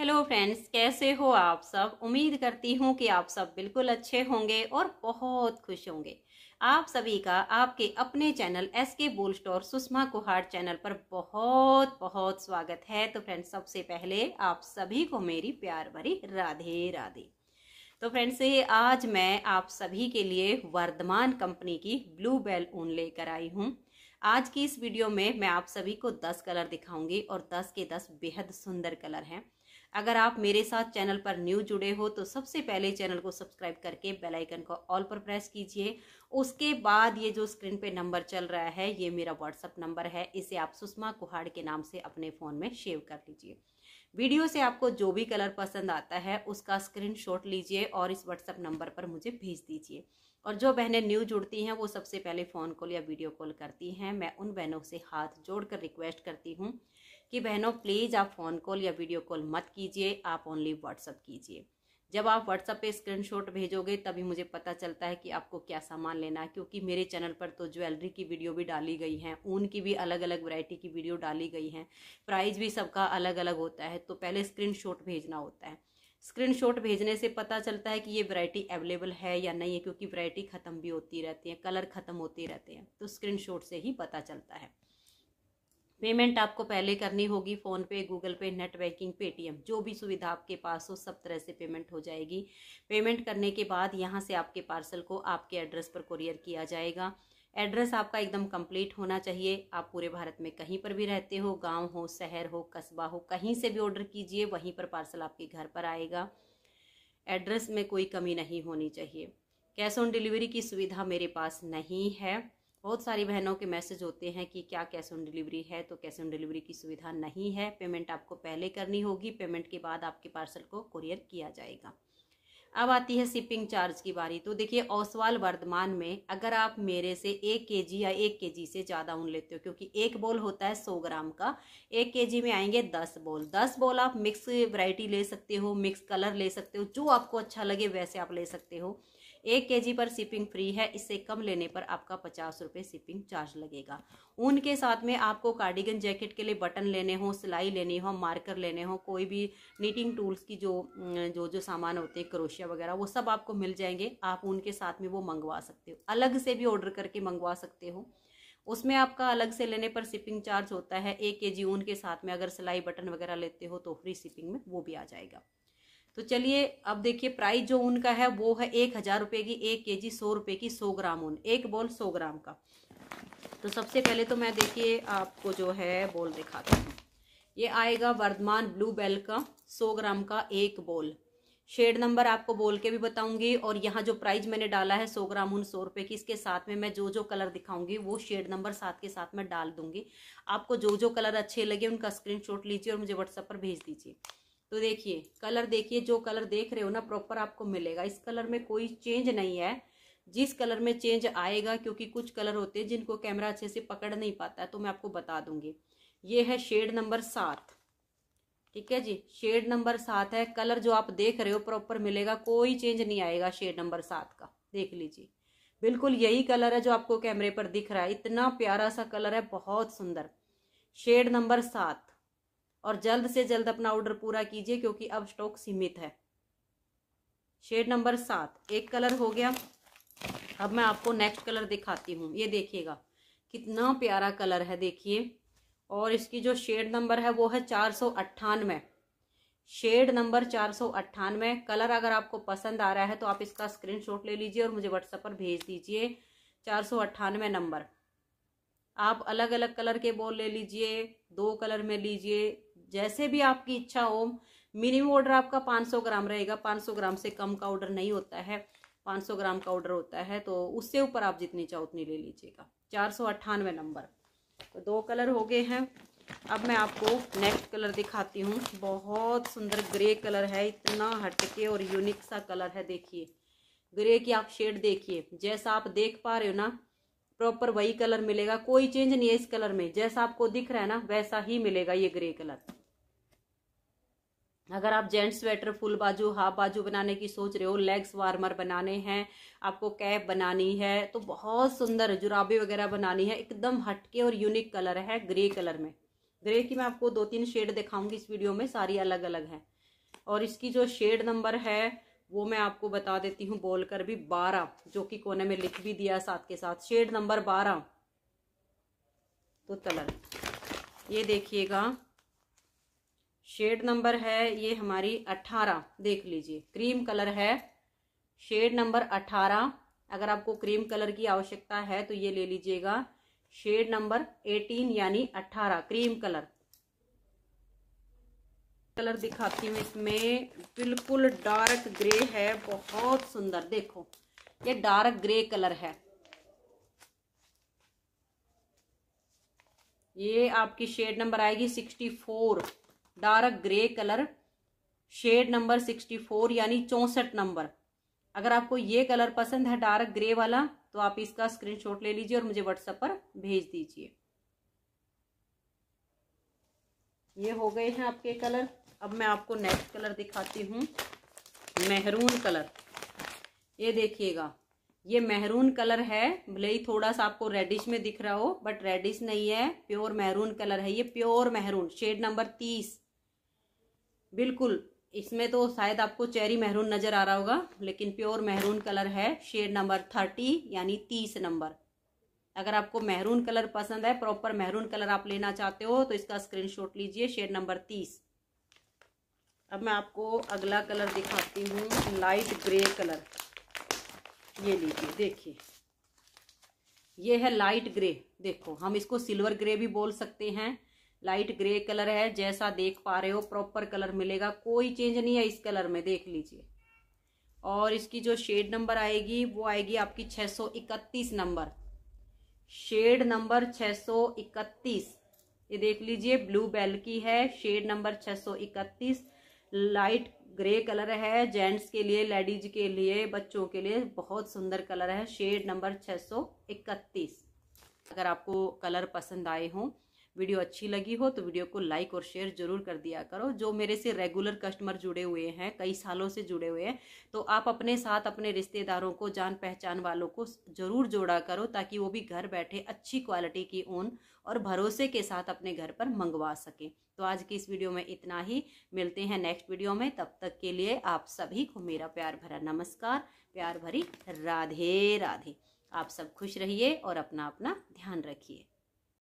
hello friends कैसे हो आप सब उम्मीद करती हूँ कि आप सब बिल्कुल अच्छे होंगे और बहुत खुश होंगे आप सभी का आपके अपने चैनल एस के बोल स्टोर सुषमा कुहार चैनल पर बहुत बहुत स्वागत है तो फ्रेंड्स सबसे पहले आप सभी को मेरी प्यार भरी राधे राधे तो फ्रेंड्स आज मैं आप सभी के लिए वर्धमान कंपनी की ब्लू बेल ऊन लेकर आई हूँ आज की इस वीडियो में मैं आप सभी को 10 कलर दिखाऊंगी और 10 के 10 बेहद सुंदर कलर हैं अगर आप मेरे साथ चैनल पर न्यू जुड़े हो तो सबसे पहले चैनल को सब्सक्राइब करके बेल आइकन को ऑल पर प्रेस कीजिए उसके बाद ये जो स्क्रीन पे नंबर चल रहा है ये मेरा व्हाट्सअप नंबर है इसे आप सुषमा कुहाड़ के नाम से अपने फ़ोन में सेव कर लीजिए वीडियो से आपको जो भी कलर पसंद आता है उसका स्क्रीनशॉट लीजिए और इस व्हाट्सअप नंबर पर मुझे भेज दीजिए और जो बहनें न्यू जुड़ती हैं वो सबसे पहले फ़ोन कॉल या वीडियो कॉल करती हैं मैं उन बहनों से हाथ जोड़कर रिक्वेस्ट करती हूँ कि बहनों प्लीज़ आप फ़ोन कॉल या वीडियो कॉल मत कीजिए आप ओनली व्हाट्सअप कीजिए जब आप व्हाट्सएप पे स्क्रीनशॉट भेजोगे तभी मुझे पता चलता है कि आपको क्या सामान लेना है क्योंकि मेरे चैनल पर तो ज्वेलरी की वीडियो भी डाली गई है ऊन की भी अलग अलग वैरायटी की वीडियो डाली गई है प्राइस भी सबका अलग अलग होता है तो पहले स्क्रीनशॉट भेजना होता है स्क्रीनशॉट भेजने से पता चलता है कि ये वरायटी अवेलेबल है या नहीं है क्योंकि वरायटी ख़त्म भी होती रहती है कलर ख़त्म होते रहते हैं तो शॉट से ही पता चलता है पेमेंट आपको पहले करनी होगी फ़ोन पे गूगल पे नेट बैंकिंग पेटीएम जो भी सुविधा आपके पास हो सब तरह से पेमेंट हो जाएगी पेमेंट करने के बाद यहाँ से आपके पार्सल को आपके एड्रेस पर कुरियर किया जाएगा एड्रेस आपका एकदम कंप्लीट होना चाहिए आप पूरे भारत में कहीं पर भी रहते हो गांव हो शहर हो कस्बा हो कहीं से भी ऑर्डर कीजिए वहीं पर पार्सल आपके घर पर आएगा एड्रेस में कोई कमी नहीं होनी चाहिए कैश ऑन डिलीवरी की सुविधा मेरे पास नहीं है बहुत सारी बहनों के मैसेज होते हैं कि क्या कैश ऑन डिलीवरी है तो कैश ऑन डिलीवरी की सुविधा नहीं है पेमेंट आपको पहले करनी होगी पेमेंट के बाद आपके पार्सल को कुरियर किया जाएगा अब आती है शिपिंग चार्ज की बारी तो देखिए ओसवाल वर्धमान में अगर आप मेरे से एक के जी या एक के जी से ज़्यादा ऊन लेते हो क्योंकि एक बोल होता है सौ ग्राम का एक के जी में आएंगे दस बोल दस बोल आप मिक्स वैरायटी ले सकते हो मिक्स कलर ले सकते हो जो आपको अच्छा लगे वैसे आप ले सकते हो एक के पर शिपिंग फ्री है इससे कम लेने पर आपका पचास रुपये शिपिंग चार्ज लगेगा ऊन के साथ में आपको कार्डिगन जैकेट के लिए बटन लेने हो सिलाई लेनी हो मार्कर लेने हो कोई भी नीटिंग टूल्स की जो अं, जो जो सामान होते हैं क्रोशिया वगैरह वो सब आपको मिल जाएंगे आप उनके साथ में वो मंगवा सकते हो अलग से भी ऑर्डर करके मंगवा सकते हो उसमें आपका अलग से लेने पर शिपिंग चार्ज होता है एक के जी ऊन के साथ में अगर सिलाई बटन वगैरह लेते हो तो फ्री शिपिंग में वो भी आ जाएगा तो चलिए अब देखिए प्राइस जो ऊन का है वो है एक हज़ार रुपये की एक के जी सौ रुपये की सौ ग्राम ऊन एक बॉल सौ ग्राम का तो सबसे पहले तो मैं देखिए आपको जो है बॉल दिखाता हूँ ये आएगा वर्धमान ब्लू बेल का सौ ग्राम का एक बॉल शेड नंबर आपको बोल के भी बताऊंगी और यहाँ जो प्राइस मैंने डाला है सौ ग्राम उन सौ रुपये की इसके साथ में मैं जो जो कलर दिखाऊंगी वो शेड नंबर साथ के साथ में डाल दूंगी आपको जो जो कलर अच्छे लगे उनका स्क्रीनशॉट लीजिए और मुझे व्हाट्सएप पर भेज दीजिए तो देखिए कलर देखिए जो कलर देख रहे हो ना प्रॉपर आपको मिलेगा इस कलर में कोई चेंज नहीं है जिस कलर में चेंज आएगा क्योंकि कुछ कलर होते हैं जिनको कैमरा अच्छे से पकड़ नहीं पाता है तो मैं आपको बता दूंगी ये है शेड नंबर सात ठीक है जी शेड नंबर सात है कलर जो आप देख रहे हो प्रॉपर मिलेगा कोई चेंज नहीं आएगा शेड नंबर सात का देख लीजिए बिल्कुल यही कलर है जो आपको कैमरे पर दिख रहा है इतना प्यारा सा कलर है बहुत सुंदर शेड नंबर सात और जल्द से जल्द अपना ऑर्डर पूरा कीजिए क्योंकि अब स्टॉक सीमित है शेड नंबर सात एक कलर हो गया अब मैं आपको नेक्स्ट कलर दिखाती हूँ ये देखिएगा कितना प्यारा कलर है देखिए और इसकी जो शेड नंबर है वो है चार सौ अट्ठानवे शेड नंबर चार सौ अट्ठानवे कलर अगर आपको पसंद आ रहा है तो आप इसका स्क्रीनशॉट ले लीजिए और मुझे व्हाट्सएप पर भेज दीजिए चार सौ अट्ठानवे नंबर आप अलग अलग कलर के बॉल ले लीजिए दो कलर में लीजिए जैसे भी आपकी इच्छा हो मिनिमम ऑर्डर आपका 500 ग्राम रहेगा 500 ग्राम से कम का ऑर्डर नहीं होता है 500 ग्राम का ऑर्डर होता है तो उससे ऊपर आप जितनी चाहो उतनी ले लीजिएगा चार नंबर तो दो कलर हो गए हैं अब मैं आपको नेक्स्ट कलर दिखाती हूँ बहुत सुंदर ग्रे कलर है इतना हटके और यूनिक सा कलर है देखिए ग्रे की आप शेड देखिए जैसा आप देख पा रहे हो ना प्रॉपर वही कलर मिलेगा कोई चेंज नहीं है इस कलर में जैसा आपको दिख रहा है ना वैसा ही मिलेगा ये ग्रे कलर अगर आप जेंट्स स्वेटर फुल बाजू हाफ बाजू बनाने की सोच रहे हो लेग्स वार्मर बनाने हैं आपको कैप बनानी है तो बहुत सुंदर जुराबे वगैरह बनानी है एकदम हटके और यूनिक कलर है ग्रे कलर में ग्रे की मैं आपको दो तीन शेड दिखाऊंगी इस वीडियो में सारी अलग अलग है और इसकी जो शेड नंबर है वो मैं आपको बता देती हूँ बोल कर भी बारह जो कि कोने में लिख भी दिया साथ के साथ शेड नंबर बारह तो कलर ये देखिएगा शेड नंबर है ये हमारी अट्ठारह देख लीजिए क्रीम कलर है शेड नंबर अट्ठारह अगर आपको क्रीम कलर की आवश्यकता है तो ये ले लीजिएगा शेड नंबर एटीन यानी अट्ठारह क्रीम कलर कलर दिखाती हूँ इसमें बिल्कुल डार्क ग्रे है बहुत सुंदर देखो ये डार्क ग्रे कलर है ये आपकी शेड नंबर आएगी sixty four dark grey colour shade number sixty four यानी चौंसठ नंबर अगर आपको ये कलर पसंद है डार्क ग्रे वाला तो आप इसका स्क्रीनशॉट ले लीजिए और मुझे व्हाट्सएप पर भेज दीजिए ये हो गए हैं आपके कलर अब मैं आपको नेक्स्ट कलर दिखाती हूँ मेहरून कलर ये देखिएगा ये मेहरून कलर है भले ही थोड़ा सा आपको रेडिश में दिख रहा हो बट रेडिश नहीं है प्योर मेहरून कलर है ये प्योर मेहरून शेड नंबर तीस बिल्कुल इसमें तो शायद आपको चेरी मेहरून नज़र आ रहा होगा लेकिन प्योर मेहरून कलर है शेड नंबर थर्टी यानी तीस नंबर अगर आपको मेहरून कलर पसंद है प्रॉपर मेहरून कलर आप लेना चाहते हो तो इसका स्क्रीनशॉट लीजिए शेड नंबर तीस अब मैं आपको अगला कलर दिखाती हूँ लाइट ग्रे कलर ये लीजिए देखिए ये है लाइट ग्रे देखो हम इसको सिल्वर ग्रे भी बोल सकते हैं लाइट ग्रे कलर है जैसा देख पा रहे हो प्रॉपर कलर मिलेगा कोई चेंज नहीं है इस कलर में देख लीजिए और इसकी जो शेड नंबर आएगी वो आएगी आपकी 631 नंबर शेड नंबर 631 ये देख लीजिए ब्लू बेल की है shade number 631 light grey colour है जेंट्स के लिए लेडीज के लिए बच्चों के लिए बहुत सुंदर कलर है शेड नंबर इकतीस अगर आपको कलर पसंद आए हों वीडियो अच्छी लगी हो तो वीडियो को लाइक और शेयर जरूर कर दिया करो जो मेरे से रेगुलर कस्टमर जुड़े हुए हैं कई सालों से जुड़े हुए हैं तो आप अपने साथ अपने रिश्तेदारों को जान पहचान वालों को ज़रूर जोड़ा करो ताकि वो भी घर बैठे अच्छी क्वालिटी की ऊन और भरोसे के साथ अपने घर पर मंगवा सकें तो आज की इस वीडियो में इतना ही मिलते हैं नेक्स्ट वीडियो में तब तक के लिए आप सभी को मेरा प्यार भरा नमस्कार प्यार भरी राधे राधे आप सब खुश रहिए और अपना अपना ध्यान रखिए